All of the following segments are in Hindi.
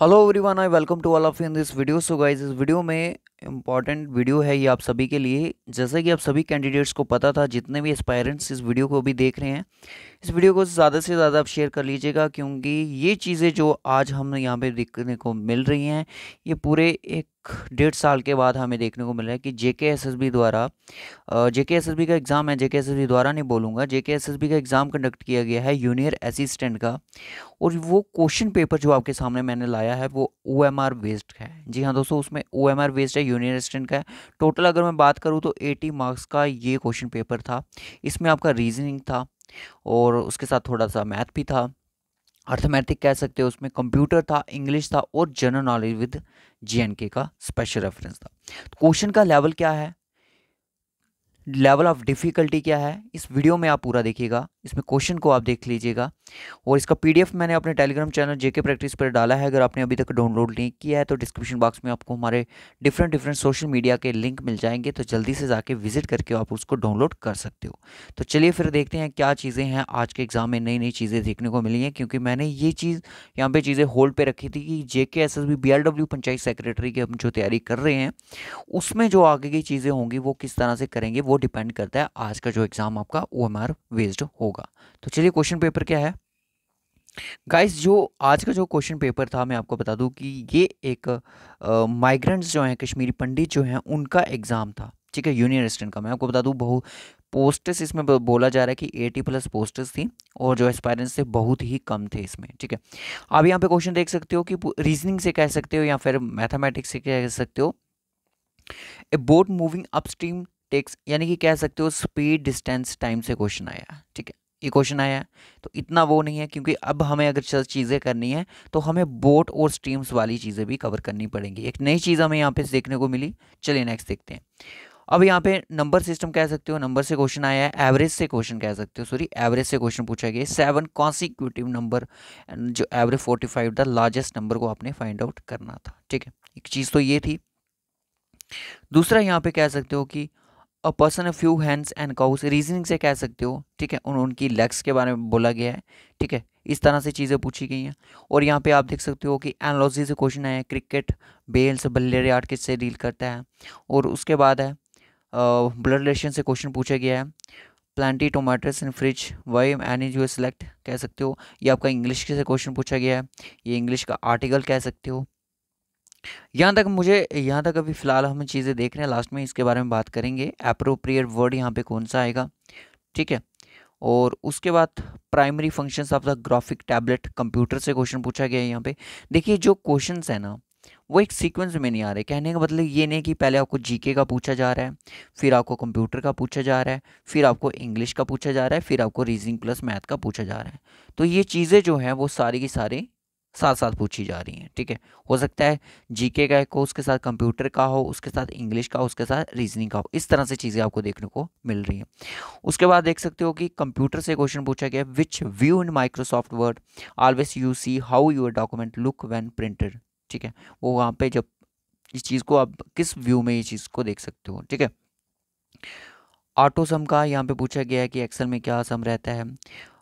hello everyone I welcome to all of you in this video so guys इस वीडियो में इम्पॉर्टेंट वीडियो है ये आप सभी के लिए जैसा कि आप सभी कैंडिडेट्स को पता था जितने भी एस्पायरेंट्स इस वीडियो को भी देख रहे हैं इस वीडियो को ज़्यादा से ज़्यादा आप शेयर कर लीजिएगा क्योंकि ये चीज़ें जो आज हम यहाँ पे देखने को मिल रही हैं ये पूरे एक डेढ़ साल के बाद हमें देखने को मिल रहा है कि J K S S B द्वारा J K S S B का एग्ज़ाम है J K S S B द्वारा नहीं बोलूँगा J K S S B का एग्ज़ाम कंडक्ट किया गया है यूनियर असिस्टेंट का और वो क्वेश्चन पेपर जो आपके सामने मैंने लाया है वो ओ एम आर बेस्ड है जी हाँ दोस्तों उसमें ओ एम आर बेस्ड है यूनियन असिस्टेंट का है टोटल अगर मैं बात करूँ तो एटी मार्क्स का ये क्वेश्चन पेपर था इसमें आपका रीजनिंग था और उसके साथ थोड़ा सा मैथ भी था अर्थमेटिक कह सकते हो उसमें कंप्यूटर था इंग्लिश था और जनरल नॉलेज विद जीएनके का स्पेशल रेफरेंस था क्वेश्चन तो का लेवल क्या है लेवल ऑफ डिफ़िकल्टी क्या है इस वीडियो में आप पूरा देखिएगा इसमें क्वेश्चन को आप देख लीजिएगा और इसका पीडीएफ मैंने अपने टेलीग्राम चैनल जेके प्रैक्टिस पर डाला है अगर आपने अभी तक डाउनलोड नहीं किया है तो डिस्क्रिप्शन बॉक्स में आपको हमारे डिफरेंट डिफरेंट सोशल मीडिया के लिंक मिल जाएंगे तो जल्दी से जाके विजिट करके आप उसको डाउनलोड कर सकते हो तो चलिए फिर देखते हैं क्या चीज़ें हैं आज के एग्ज़ाम में नई नई चीज़ें देखने को मिली हैं क्योंकि मैंने ये चीज़ यहाँ पर चीज़ें होल्ड पर रखी थी कि J K S S B B R W panchayat secretary की हम जो तैयारी कर रहे हैं उसमें जो आगे की चीज़ें होंगी वो किस तरह से करेंगे वो वो डिपेंड करता है आज का जो एग्ज़ाम आपका ओ एम आर बेस्ड होगा तो चलिए क्वेश्चन पेपर क्या है गाइस जो आज का जो क्वेश्चन पेपर था मैं आपको बता दूं कि ये एक माइग्रेंट्स जो हैं कश्मीरी पंडित जो हैं उनका एग्ज़ाम था ठीक है यूनियन रेस्टेंट का मैं आपको बता दूं बहुत पोस्टर्स इसमें बोला जा रहा है कि 80 प्लस पोस्टर्स थी और जो एक्सपायरेंस थे बहुत ही कम थे इसमें ठीक है आप यहाँ पे क्वेश्चन देख सकते हो कि रीजनिंग से कह सकते हो या फिर मैथमेटिक्स से कह सकते हो a boat moving upstream takes यानी कि कह सकते हो स्पीड डिस्टेंस टाइम से क्वेश्चन आया ठीक है ये क्वेश्चन आया तो इतना वो नहीं है क्योंकि अब हमें अगर चीज़ें करनी है तो हमें बोट और स्ट्रीम्स वाली चीज़ें भी कवर करनी पड़ेंगी एक नई चीज़ हमें यहाँ पे देखने को मिली चलिए नेक्स्ट देखते हैं अब यहाँ पे नंबर सिस्टम कह सकते हो नंबर से क्वेश्चन आया है एवरेज से क्वेश्चन कह सकते हो सॉरी एवरेज से क्वेश्चन पूछा गया सेवन कॉन्सिक्यूटिव नंबर जो एवरेज फोर्टी फाइव था लार्जेस्ट नंबर को आपने फाइंड आउट करना था ठीक है एक चीज़ तो ये थी दूसरा यहाँ पे कह सकते हो कि a person of few hands and cows reasoning से कह सकते हो ठीक है उन उनकी लेग्स के बारे में बोला गया है ठीक है इस तरह से चीज़ें पूछी गई हैं और यहाँ पे आप देख सकते हो कि एनोलॉजी से क्वेश्चन आया क्रिकेट बेल्स बल्ले आर्ट किससे डील करता है और उसके बाद है ब्लड रिलेशन से क्वेश्चन पूछा गया है plenty tomatoes in fridge why any जो सिलेक्ट कह सकते हो ये आपका इंग्लिश से क्वेश्चन पूछा गया है ये इंग्लिश का आर्टिकल कह सकते हो यहाँ तक मुझे यहाँ तक अभी फ़िलहाल हम चीज़ें देख रहे हैं लास्ट में इसके बारे में बात करेंगे अप्रोप्रिएट वर्ड यहाँ पे कौन सा आएगा ठीक है और उसके बाद primary functions of the graphic tablet computer से क्वेश्चन पूछा गया है यहाँ पे देखिए जो क्वेश्चन है ना वो एक सीक्वेंस में नहीं आ रहे कहने का मतलब ये नहीं कि पहले आपको जीके का पूछा जा रहा है फिर आपको कंप्यूटर का पूछा जा रहा है फिर आपको इंग्लिश का पूछा जा रहा है फिर आपको रीजनिंग प्लस मैथ का पूछा जा रहा है तो ये चीज़ें जो हैं वो सारी की सारी साथ साथ पूछी जा रही हैं ठीक है हो सकता है जीके का एक हो उसके साथ कंप्यूटर का हो उसके साथ इंग्लिश का हो उसके साथ रीजनिंग का हो इस तरह से चीज़ें आपको देखने को मिल रही हैं उसके बाद देख सकते हो कि कंप्यूटर से क्वेश्चन पूछा गया which view in Microsoft Word always you see how your document look when printed ठीक है वो वहाँ पर जब इस चीज़ को आप किस व्यू में ये चीज़ को देख सकते हो ठीक है ऑटो सम का यहाँ पे पूछा गया है कि एक्सेल में क्या सम रहता है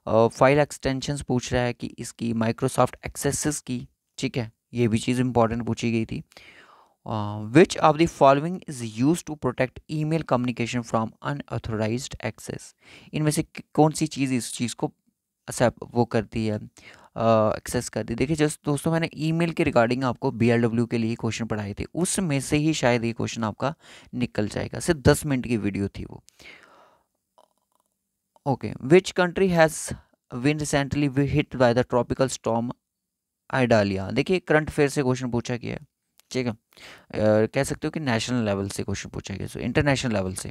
फाइल एक्सटेंशंस पूछ रहा है कि इसकी माइक्रोसॉफ्ट एक्सेसिस की ठीक है ये भी चीज़ इंपॉर्टेंट पूछी गई थी which of the following is use to protect email communication from unauthorised access इनमें से कौन सी चीज़ इस चीज़ को वो करती है एक्सेस uh, करती है देखिए जस्ट दोस्तों मैंने ईमेल के रिगार्डिंग आपको डब्ल्यू के लिए क्वेश्चन पढ़ाए थे उसमें से ही शायद ये क्वेश्चन आपका निकल जाएगा सिर्फ दस मिनट की वीडियो थी वो okay which country has recently be hit by the tropical storm Idalia देखिए करंट अफेयर से क्वेश्चन पूछा गया है ठीक है कह सकते हो कि नेशनल लेवल से क्वेश्चन पूछा गया सो इंटरनेशनल लेवल से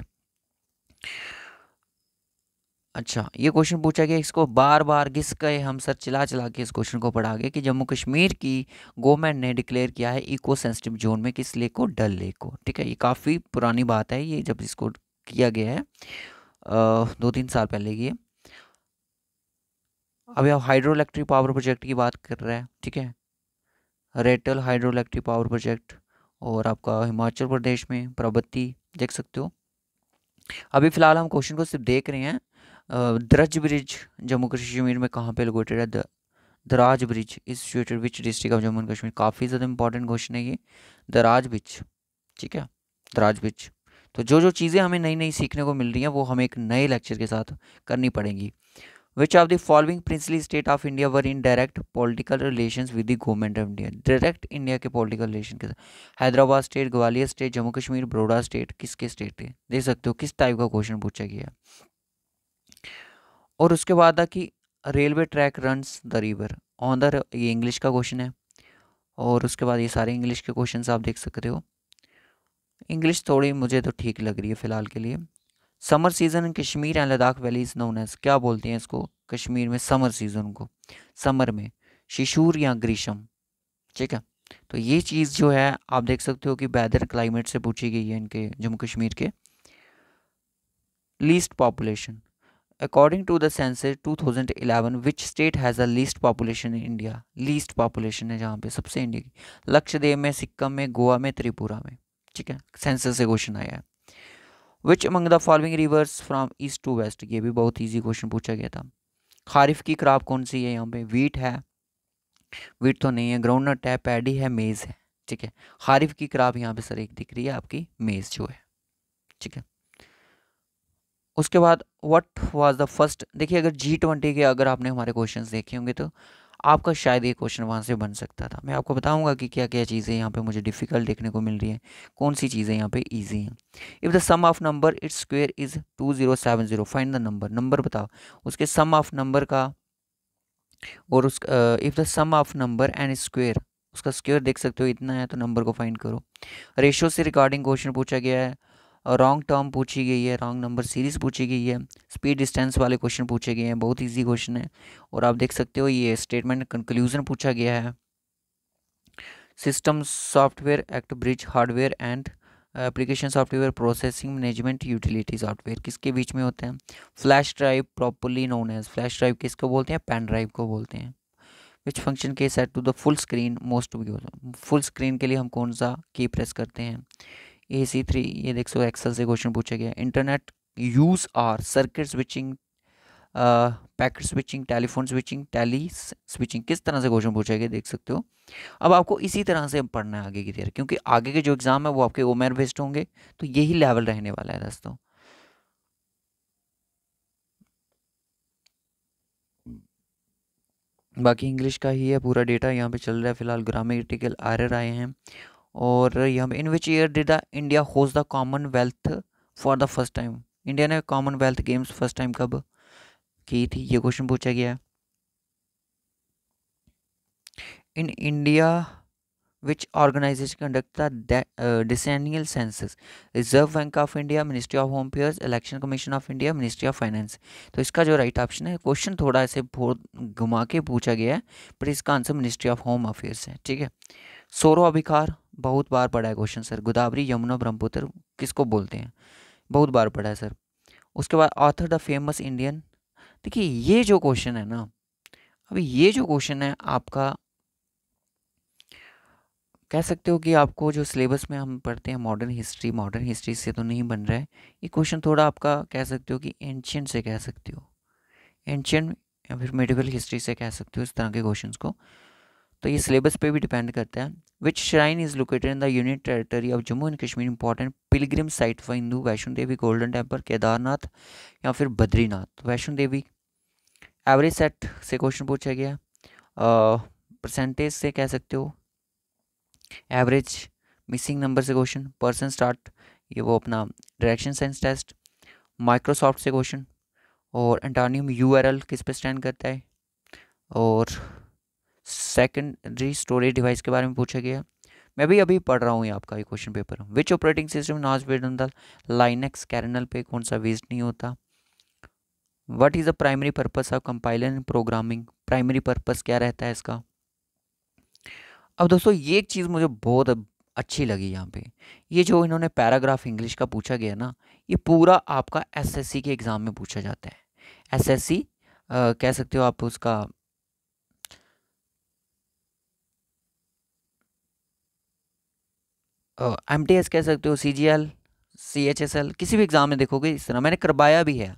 अच्छा ये क्वेश्चन पूछा गया इसको बार बार घिस गए हम सर चिला चला के इस क्वेश्चन को पढ़ा गए कि जम्मू कश्मीर की गवर्नमेंट ने डिक्लेयर किया है इको सेंसिटिव जोन में किस लेक को डल लेक को ठीक है ये काफ़ी पुरानी बात है ये जब इसको किया गया है दो तीन साल पहले की है अभी आप हाइड्रो इलेक्ट्रिक पावर प्रोजेक्ट की बात कर रहे हैं ठीक है Ratle hydro electric power project और आपका हिमाचल प्रदेश में प्रवृत्ति देख सकते हो अभी फ़िलहाल हम क्वेश्चन को सिर्फ देख रहे हैं द्रज ब्रिज जम्मू कश्मीर में कहाँ पे लोकेटेड है दराज bridge is situated which district of Jammu and Kashmir काफ़ी ज़्यादा इंपॉर्टेंट क्वेश्चन है ये दराज ब्रिज ठीक है दराज ब्रिज तो जो जो चीज़ें हमें नई नई सीखने को मिल रही हैं वो हमें एक नए लेक्चर के साथ करनी पड़ेंगी which of the following princely state of India were in direct political relation with the government of India direct India के पॉलिटिकल रिलेशन के साथ Hyderabad state Gwalior state Jammu Kashmir Baroda state किसके स्टेट थे देख सकते हो किस टाइप का क्वेश्चन पूछा गया और उसके बाद था कि railway track runs the river on the ये इंग्लिश का क्वेश्चन है और उसके बाद ये सारे इंग्लिश के क्वेश्चन आप देख सकते हो इंग्लिश थोड़ी मुझे तो ठीक लग रही है फ़िलहाल के लिए summer season in Kashmir and Ladakh valley is known as क्या बोलते हैं इसको कश्मीर में समर सीज़न को समर में शिशूर या ग्रीष्म ठीक है तो ये चीज़ जो है आप देख सकते हो कि वेदर क्लाइमेट से पूछी गई है इनके जम्मू कश्मीर के least population according to the thousand 2011 which state has a least population in India least population है जहाँ पे सबसे इंडिया की लक्षद्वीप में सिक्किम में गोवा में त्रिपुरा में ठीक है सेंसर से क्वेश्चन आया है which among the following rivers from east to west ये भी बहुत ईजी क्वेश्चन पूछा गया था खारिफ की क्राप कौन सी है यहाँ पे वीट है वीट तो नहीं है ग्राउंड नट है पैडी है मेज़ है ठीक है खारिफ की क्राप यहाँ पे सर एक दिख रही है आपकी मेज़ जो है ठीक है उसके बाद व्हाट वाज द फर्स्ट देखिए अगर जी ट्वेंटी के अगर आपने हमारे क्वेश्चंस देखे होंगे तो आपका शायद ये क्वेश्चन वहाँ से बन सकता था मैं आपको बताऊँगा कि क्या क्या चीज़ें यहाँ पे मुझे डिफ़िकल्ट देखने को मिल रही हैं कौन सी चीज़ें यहाँ पे ईजी हैं if the sum of number its square is two zero seven zero find the number number बताओ उसके सम ऑफ नंबर का और उस if the sum of number and square उसका स्क्वेयर देख सकते हो इतना है तो नंबर को फाइंड करो रेशो से रिगार्डिंग क्वेश्चन पूछा गया है रॉन्ग टर्म पूछी गई है रॉन्ग नंबर सीरीज़ पूछी गई है स्पीड डिस्टेंस वाले क्वेश्चन पूछे गए हैं बहुत इजी क्वेश्चन है और आप देख सकते हो ये स्टेटमेंट कंक्लूजन पूछा गया है system software act bridge hardware and application software processing management utility software किसके बीच में होते हैं flash drive properly known as flash drive किसको बोलते हैं पेन ड्राइव को बोलते हैं विच फंक्शन के set to the full screen most full screen के लिए हम कौन सा की प्रेस करते हैं ए सी थ्री ये देख सो एक्सल से क्वेश्चन पूछा गया internet use are circuit switching packet switching telephone switching tele switching किस तरह से क्वेश्चन पूछा गया देख सकते हो अब आपको इसी तरह से पढ़ना है आगे की तैयारी क्योंकि आगे के जो एग्ज़ाम है वो आपके ओमेर बेस्ड होंगे तो यही लेवल रहने वाला है दोस्तों बाकी इंग्लिश का ही है पूरा डेटा यहाँ पे चल रहा है फिलहाल ग्रामेटिकल आरर आए हैं और यहाँ पे in which year did the India host the Commonwealth for the first time India ने कॉमनवेल्थ गेम्स फर्स्ट टाइम कब की थी ये क्वेश्चन पूछा गया है in India which organisation conduct decennial census Reserve Bank of India Ministry of Home Affairs Election Commission of India Ministry of Finance तो इसका जो राइट ऑप्शन है क्वेश्चन थोड़ा ऐसे घुमा के पूछा गया है पर इसका answer Ministry of Home Affairs है ठीक है सोरो अभिकार बहुत बार पढ़ा है क्वेश्चन सर गोदावरी यमुना ब्रह्मपुत्र किसको बोलते हैं बहुत बार पढ़ा है सर उसके बाद ऑथर द फेमस इंडियन देखिए ये जो क्वेश्चन है ना अभी ये जो क्वेश्चन है आपका कह सकते हो कि आपको जो सिलेबस में हम पढ़ते हैं मॉडर्न हिस्ट्री मॉडर्न हिस्ट्री से तो नहीं बन रहा है ये क्वेश्चन थोड़ा आपका कह सकते हो कि एंशियंट से कह सकते हो एंशियन या फिर मेडिकल हिस्ट्री से कह सकते हो इस तरह के क्वेश्चंस को तो ये सिलेबस पे भी डिपेंड करता है which shrine is located in the union territory of Jammu and Kashmir important pilgrim site for Hindu Vaishno Devi Golden Temple Kedarnath या फिर बद्रीनाथ वैष्णो देवी एवरेज सेट से क्वेश्चन पूछा गया परसेंटेज से कह सकते हो एवरेज मिसिंग नंबर से क्वेश्चन पर्सन स्टार्ट ये वो अपना डायरेक्शन साइंस टेस्ट माइक्रोसॉफ्ट से क्वेश्चन और एंटानियम यू किस पे स्टैंड करता है और सेकेंडरी स्टोरेज डिवाइस के बारे में पूछा गया मैं भी अभी पढ़ रहा हूँ ये आपका ये question paper which operating system knows based on the Linux kernel पे कौन सा वेस्ट नहीं होता what is the primary purpose of compiler in programming primary purpose क्या रहता है इसका अब दोस्तों ये एक चीज़ मुझे बहुत अच्छी लगी यहाँ पे ये जो इन्होंने पैराग्राफ इंग्लिश का पूछा गया ना ये पूरा आपका एसएससी के एग्ज़ाम में पूछा जाता है एसएससी कह सकते हो आप उसका एम uh, कह सकते हो C G L C H S L किसी भी एग्ज़ाम में देखोगे इस तरह मैंने करवाया भी है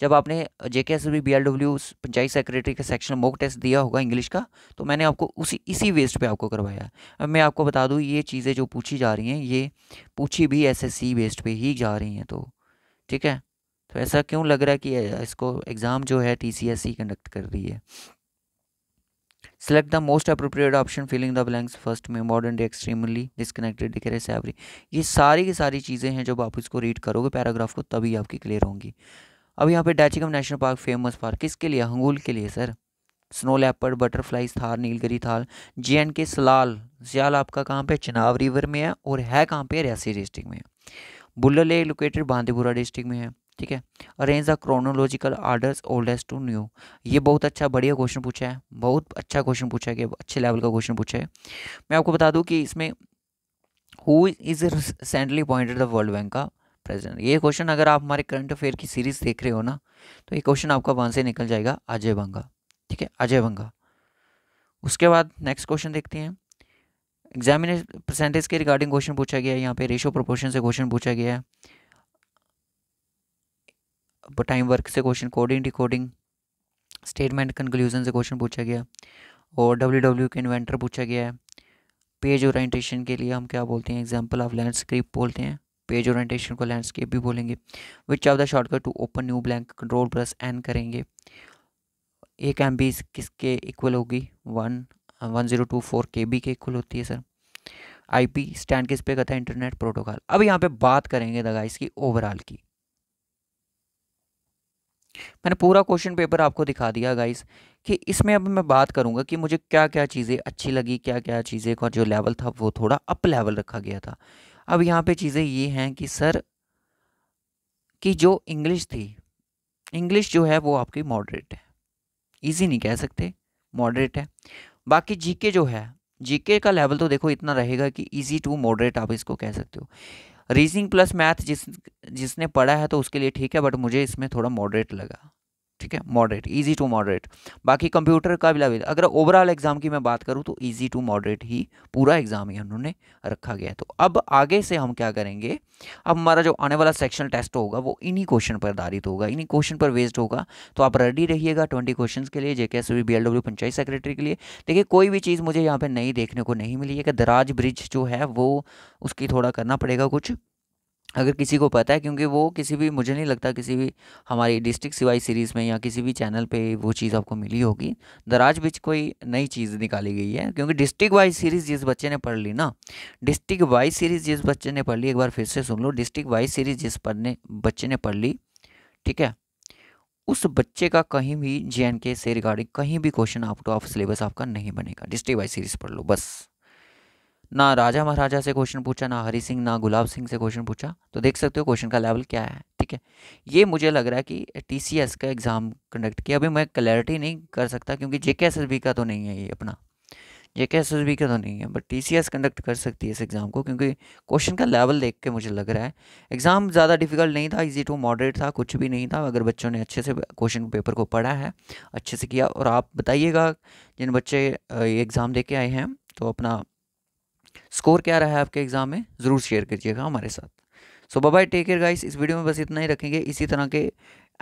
जब आपने J K S B B L W panchayat secretary का सेक्शन मॉक टेस्ट दिया होगा इंग्लिश का तो मैंने आपको उसी इसी वेस्ट पे आपको करवाया अब मैं आपको बता दूँ ये चीज़ें जो पूछी जा रही हैं ये पूछी भी एस एस सी वेस्ट पे ही जा रही हैं तो ठीक है तो ऐसा क्यों लग रहा है कि इसको एग्ज़ाम जो है T C S C conduct कर रही है select the most appropriate option filling the blanks first में मॉडर्न डे एक्सट्रीमली डिस्कनेक्टेड दिख रहे savory ये सारी की सारी चीज़ें हैं जब आप इसको रीड करोगे पैराग्राफ को तभी आपकी क्लियर होंगी अब यहाँ पे Dachigam national park famous park किसके लिए हंगूल के लिए sir snow leopard butterflies tahr Nilgiri tahr जे एंड के सलाल सियाल आपका कहाँ पे चिनाव रिवर में है और है कहाँ पे रियासी डिस्ट्रिक्ट में है Wular lake located Bandipora district में है ठीक है arrange the chronological orders oldest to new ये बहुत अच्छा बढ़िया क्वेश्चन पूछा है बहुत अच्छा क्वेश्चन पूछा है अच्छे लेवल का क्वेश्चन पूछा है मैं आपको बता दूँ कि इसमें who is recently appointed the World Bank का प्रेजिडेंट ये क्वेश्चन अगर आप हमारे करंट अफेयर की सीरीज़ देख रहे हो ना तो ये क्वेश्चन आपका वहाँ से निकल जाएगा अजय बंगा ठीक है अजय बंगा उसके बाद नेक्स्ट क्वेश्चन देखते हैं एग्जामिनेशन परसेंटेज के रिगार्डिंग क्वेश्चन पूछा गया है यहाँ पे रेशो प्रोपोर्शन से क्वेश्चन पूछा गया है टाइम वर्क से question coding decoding statement conclusion से क्वेश्चन पूछा गया और डब्ल्यू डब्ल्यू e के इन्वेंटर पूछा गया है पेज ओरिएंटेशन के लिए हम क्या बोलते हैं एग्जांपल ऑफ लैंडस्केप बोलते हैं पेज ओरिएंटेशन को लैंडस्केप भी बोलेंगे which of the shortcut to open new blank control plus N करेंगे एक एम बी किसके इक्वल होगी one one zero two four K B के इक्वल होती है सर आई पी स्टैंड किस पे कहता है इंटरनेट प्रोटोकॉल अब यहाँ पे बात करेंगे दगा इसकी ओवरऑल की मैंने पूरा क्वेश्चन पेपर आपको दिखा दिया गाइस कि इसमें अब मैं बात करूंगा कि मुझे क्या क्या चीज़ें अच्छी लगी क्या क्या चीज़ें का जो लेवल था वो थोड़ा अप लेवल रखा गया था अब यहाँ पे चीज़ें ये हैं कि सर कि जो इंग्लिश थी इंग्लिश जो है वो आपकी मॉडरेट है ईजी नहीं कह सकते मॉडरेट है बाकी जी जो है जीके का लेवल तो देखो इतना रहेगा कि ईजी टू मॉडरेट आप इसको कह सकते हो रीजनिंग प्लस मैथ जिस जिसने पढ़ा है तो उसके लिए ठीक है बट मुझे इसमें थोड़ा मॉडरेट लगा ठीक है मॉडरेट इजी टू मॉडरेट बाकी कंप्यूटर का भी अगर ओवरऑल एग्ज़ाम की मैं बात करूँ तो इजी टू मॉडरेट ही पूरा एग्ज़ाम ही उन्होंने रखा गया है तो अब आगे से हम क्या करेंगे अब हमारा जो आने वाला सेक्शनल टेस्ट होगा वो इन्हीं क्वेश्चन पर आधारित होगा इन्हीं क्वेश्चन पर वेस्ड होगा तो आप रेडी रहिएगा ट्वेंटी क्वेश्चन के लिए JK S B L W panchayat secretary के लिए देखिए कोई भी चीज़ मुझे यहाँ पर नहीं देखने को नहीं मिली है कि दराज ब्रिज जो है वो उसकी थोड़ा करना पड़ेगा कुछ अगर किसी को पता है क्योंकि वो किसी भी मुझे नहीं लगता किसी भी हमारी डिस्ट्रिक्ट सिवाई सीरीज़ में या किसी भी चैनल पे वो चीज़ आपको मिली होगी दराज बीच कोई नई चीज़ निकाली गई है क्योंकि डिस्ट्रिक्ट वाइज सीरीज़ जिस बच्चे ने पढ़ ली ना डिस्ट्रिक्ट वाइज सीरीज़ जिस बच्चे ने पढ़ ली एक बार फिर से सुन लो डिस्ट्रिक्ट वाइज सीरीज़ जिस पढ़ने बच्चे ने पढ़ ली ठीक है उस बच्चे का कहीं भी जे से रिगार्डिंग कहीं भी क्वेश्चन आउट ऑफ सिलेबस आपका नहीं बनेगा डिस्ट्रिक्ट वाइज सीरीज़ पढ़ लो बस ना राजा महाराजा से क्वेश्चन पूछा ना हरी सिंह ना गुलाब सिंह से क्वेश्चन पूछा तो देख सकते हो क्वेश्चन का लेवल क्या है ठीक है ये मुझे लग रहा है कि टी का एग्ज़ाम कंडक्ट किया अभी मैं क्लैरिटी नहीं कर सकता क्योंकि जे का तो नहीं है ये अपना जे के एस एस बी का तो नहीं है but T C S conduct कर सकती है इस एग्ज़ाम को क्योंकि क्वेश्चन का लेवल देख के मुझे लग रहा है एग्ज़ाम ज़्यादा डिफिकल्ट नहीं था इजी टू मॉडरेट था कुछ भी नहीं था अगर बच्चों ने अच्छे से क्वेश्चन पेपर को पढ़ा है अच्छे से किया और आप बताइएगा जिन बच्चे ये एग्ज़ाम दे के आए हैं तो अपना स्कोर क्या रहा है आपके एग्जाम में ज़रूर शेयर कीजिएगा हमारे साथ so bye take care guys इस वीडियो में बस इतना ही रखेंगे इसी तरह के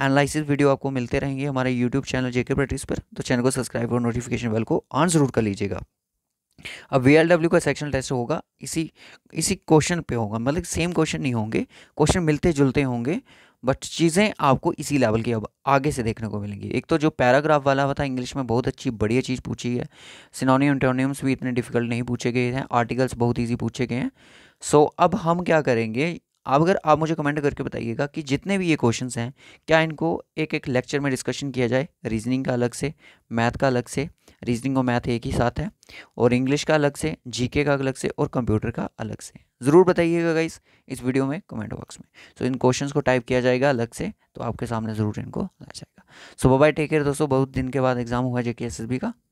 एनालिसिस वीडियो आपको मिलते रहेंगे हमारे यूट्यूब चैनल जेके प्रैक्टिस पर तो चैनल को सब्सक्राइब और नोटिफिकेशन बेल को ऑन जरूर कर लीजिएगा अब वी का सेक्शन टेस्ट होगा इसी इसी क्वेश्चन पे होगा मतलब सेम क्वेश्चन नहीं होंगे क्वेश्चन मिलते जुलते होंगे बट चीज़ें आपको इसी लेवल की अब आगे से देखने को मिलेंगी एक तो जो पैराग्राफ वाला हुआ था इंग्लिश में बहुत अच्छी बढ़िया चीज़ पूछी है सिनोनियम टोनियम्स भी इतने डिफिकल्ट नहीं पूछे गए हैं आर्टिकल्स बहुत ईजी पूछे गए हैं सो so, अब हम क्या करेंगे आप अगर आप मुझे कमेंट करके बताइएगा कि जितने भी ये क्वेश्चंस हैं क्या इनको एक एक लेक्चर में डिस्कशन किया जाए रीजनिंग का अलग से मैथ का अलग से रीजनिंग और मैथ एक ही साथ है और इंग्लिश का अलग से जीके का अलग से और कंप्यूटर का अलग से ज़रूर बताइएगा गाइस इस वीडियो में कमेंट बॉक्स में सो इन क्वेश्चन को टाइप किया जाएगा अलग से तो आपके सामने ज़रूर इनको लाया जाएगा सो बाय टेक केयर दोस्तों बहुत दिन के बाद एग्जाम हुआ जे का